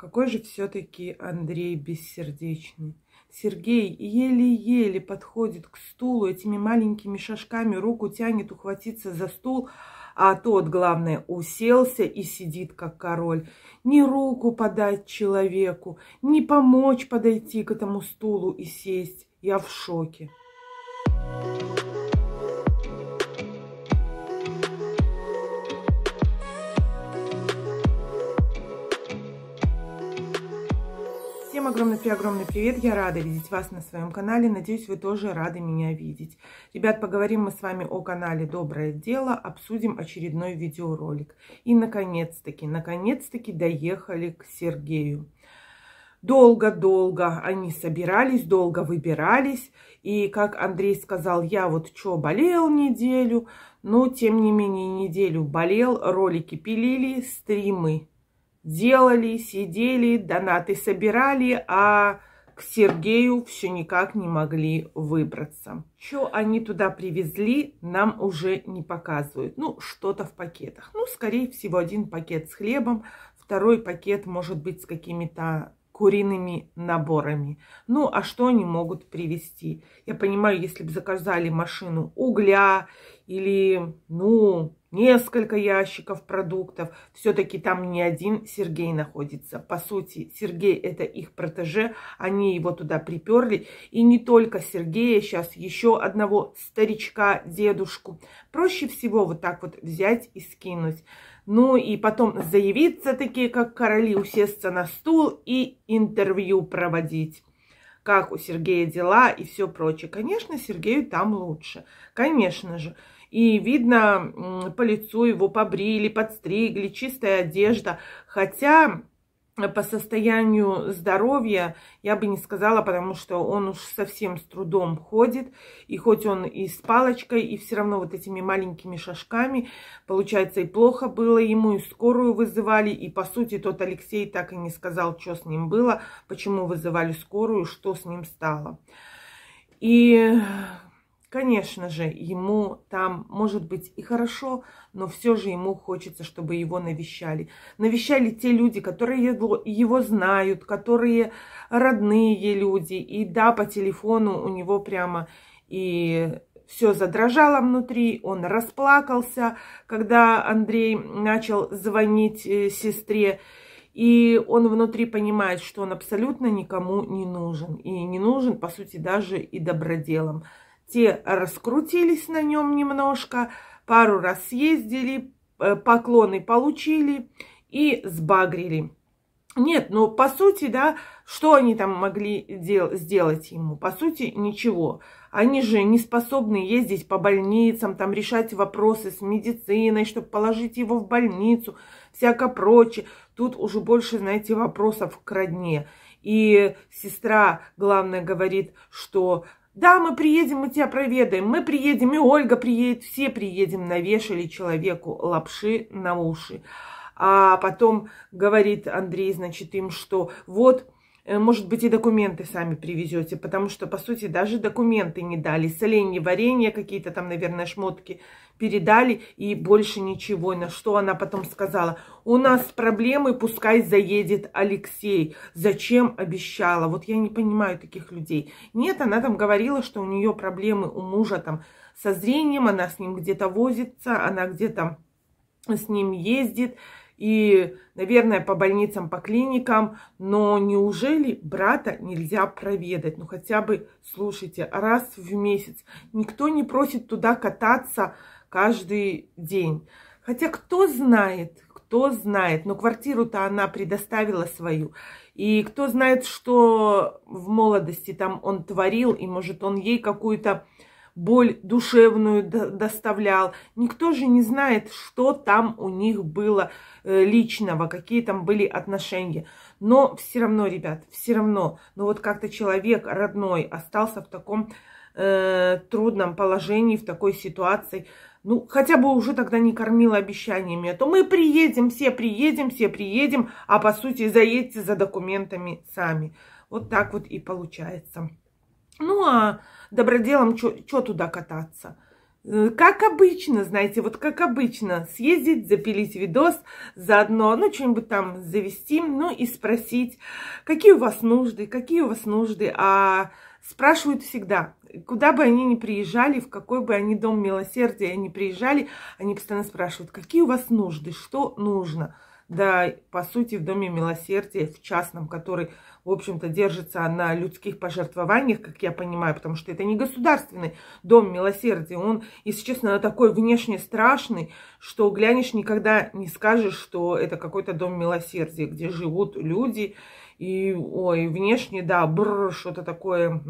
Какой же все-таки Андрей бессердечный. Сергей еле-еле подходит к стулу, этими маленькими шажками руку тянет ухватиться за стул, а тот, главное, уселся и сидит как король. Ни руку подать человеку, ни помочь подойти к этому стулу и сесть. Я в шоке. Thank you. Всем огромный-преогромный привет, я рада видеть вас на своем канале, надеюсь, вы тоже рады меня видеть. Ребят, поговорим мы с вами о канале Доброе Дело, обсудим очередной видеоролик. И, наконец-таки, наконец-таки доехали к Сергею. Долго-долго они собирались, долго выбирались, и, как Андрей сказал, я вот чё болел неделю, но, тем не менее, неделю болел, ролики пилили, стримы делали, сидели, донаты собирали, а к Сергею все никак не могли выбраться. Что они туда привезли, нам уже не показывают. Ну, что-то в пакетах. Ну, скорее всего, один пакет с хлебом, второй пакет может быть с какими-то куриными наборами. Ну, а что они могут привезти? Я понимаю, если бы заказали машину угля или, ну, несколько ящиков продуктов. Все-таки там не один Сергей находится. По сути, Сергей это их протеже, они его туда приперли. И не только Сергея, сейчас еще одного старичка, дедушку. Проще всего вот так вот взять и скинуть. Ну и потом заявиться такие, как короли, усесться на стул и интервью проводить как у Сергея дела и все прочее. Конечно, Сергею там лучше, конечно же. И видно по лицу его побрили, подстригли, чистая одежда. Хотя по состоянию здоровья я бы не сказала, потому что он уж совсем с трудом ходит. И хоть он и с палочкой, и все равно вот этими маленькими шажками, получается, и плохо было ему, и скорую вызывали. И, по сути, тот Алексей так и не сказал, что с ним было, почему вызывали скорую, что с ним стало. И Конечно же, ему там, может быть, и хорошо, но все же ему хочется, чтобы его навещали. Навещали те люди, которые его знают, которые родные люди. И да, по телефону у него прямо и все задрожало внутри, он расплакался, когда Андрей начал звонить э, сестре. И он внутри понимает, что он абсолютно никому не нужен. И не нужен, по сути, даже и доброделам те раскрутились на нем немножко, пару раз съездили, э, поклоны получили и сбагрили. Нет, но ну, по сути, да, что они там могли дел- сделать ему? По сути, ничего. Они же не способны ездить по больницам, там решать вопросы с медициной, чтобы положить его в больницу, всяко прочее. Тут уже больше, знаете, вопросов к родне. И сестра, главное, говорит, что да, мы приедем, мы тебя проведаем, мы приедем, и Ольга приедет, все приедем, навешали человеку лапши на уши. А потом говорит Андрей, значит, им, что вот Э, может быть, и документы сами привезете, потому что, по сути, даже документы не дали. Соленье, варенье, какие-то там, наверное, шмотки передали, и больше ничего. На что она потом сказала? У нас проблемы, пускай заедет Алексей. Зачем обещала? Вот я не понимаю таких людей. Нет, она там говорила, что у нее проблемы у мужа там со зрением, она с ним где-то возится, она где-то с ним ездит, и, наверное, по больницам, по клиникам. Но неужели брата нельзя проведать? Ну, хотя бы, слушайте, раз в месяц. Никто не просит туда кататься каждый день. Хотя кто знает, кто знает, но квартиру-то она предоставила свою. И кто знает, что в молодости там он творил, и может он ей какую-то боль душевную доставлял. Никто же не знает, что там у них было э, личного, какие там были отношения. Но все равно, ребят, все равно, ну вот как-то человек родной остался в таком э, трудном положении, в такой ситуации, ну, хотя бы уже тогда не кормила обещаниями, а то мы приедем, все приедем, все приедем, а по сути заедьте за документами сами. Вот так вот и получается. Ну, а доброделом что туда кататься? Э, как обычно, знаете, вот как обычно, съездить, запилить видос заодно, ну, что-нибудь там завести, ну, и спросить, какие у вас нужды, какие у вас нужды, а спрашивают всегда, куда бы они ни приезжали, в какой бы они дом милосердия ни приезжали, они постоянно спрашивают, какие у вас нужды, что нужно – да, по сути, в Доме Милосердия, в частном, который, в общем-то, держится на людских пожертвованиях, как я понимаю, потому что это не государственный Дом Милосердия. Он, если честно, такой внешне страшный, что глянешь, никогда не скажешь, что это какой-то Дом Милосердия, где живут люди, и, ой, внешне, да, бррр, что-то такое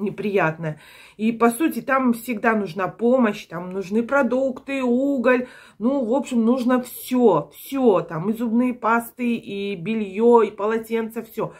неприятное. И, по сути, там всегда нужна помощь, там нужны продукты, уголь. Ну, в общем, нужно все, все. Там и зубные пасты, и белье, и полотенца, все.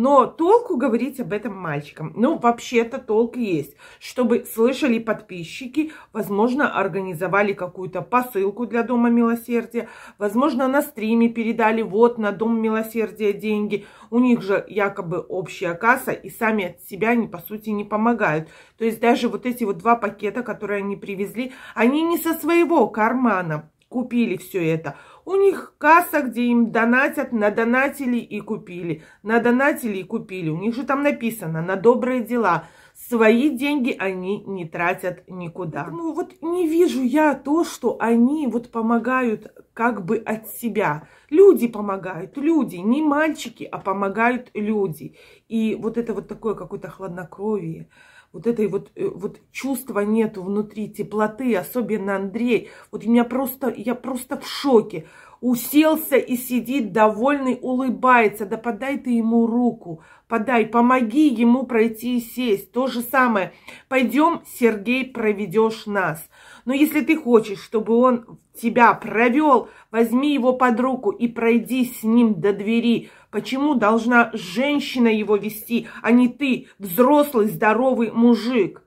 Но толку говорить об этом мальчикам? Ну, вообще-то толк есть. Чтобы слышали подписчики, возможно, организовали какую-то посылку для Дома Милосердия, возможно, на стриме передали вот на Дом Милосердия деньги. У них же якобы общая касса, и сами от себя они, по сути, не помогают. То есть даже вот эти вот два пакета, которые они привезли, они не со своего кармана купили все это. У них касса, где им донатят, надонатили и купили, надонатили и купили. У них же там написано «на добрые дела». Свои деньги они не тратят никуда. Ну вот не вижу я то, что они вот помогают как бы от себя. Люди помогают, люди, не мальчики, а помогают люди. И вот это вот такое какое-то хладнокровие вот этой вот, э, вот чувства нету внутри, теплоты, особенно Андрей. Вот у меня просто, я просто в шоке. Уселся и сидит довольный, улыбается. Да подай ты ему руку, подай, помоги ему пройти и сесть. То же самое. Пойдем, Сергей, проведешь нас. Но если ты хочешь, чтобы он тебя провел, возьми его под руку и пройди с ним до двери. Почему должна женщина его вести, а не ты, взрослый, здоровый мужик?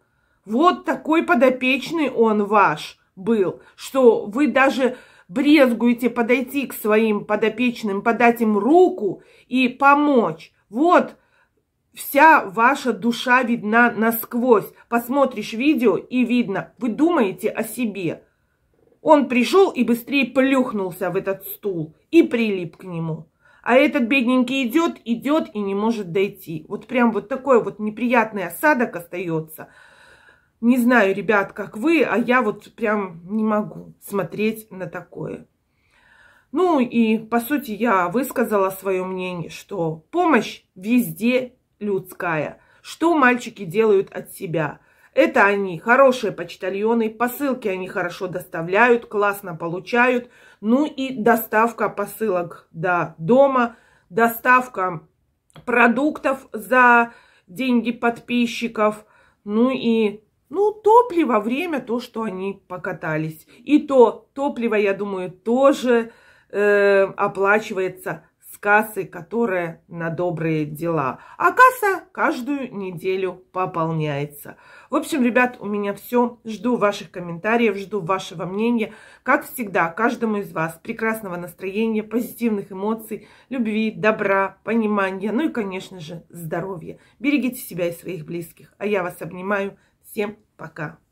Вот такой подопечный он ваш был, что вы даже брезгуете подойти к своим подопечным, подать им руку и помочь. Вот вся ваша душа видна насквозь. Посмотришь видео и видно, вы думаете о себе. Он пришел и быстрее плюхнулся в этот стул и прилип к нему. А этот бедненький идет, идет и не может дойти. Вот прям вот такой вот неприятный осадок остается. Не знаю, ребят, как вы, а я вот прям не могу смотреть на такое. Ну и, по сути, я высказала свое мнение, что помощь везде людская. Что мальчики делают от себя? Это они хорошие почтальоны, посылки они хорошо доставляют, классно получают – ну и доставка посылок до дома, доставка продуктов за деньги подписчиков, ну и ну, топливо, время, то, что они покатались. И то топливо, я думаю, тоже э, оплачивается кассы, которая на добрые дела. А касса каждую неделю пополняется. В общем, ребят, у меня все. Жду ваших комментариев, жду вашего мнения. Как всегда, каждому из вас прекрасного настроения, позитивных эмоций, любви, добра, понимания, ну и, конечно же, здоровья. Берегите себя и своих близких. А я вас обнимаю. Всем пока.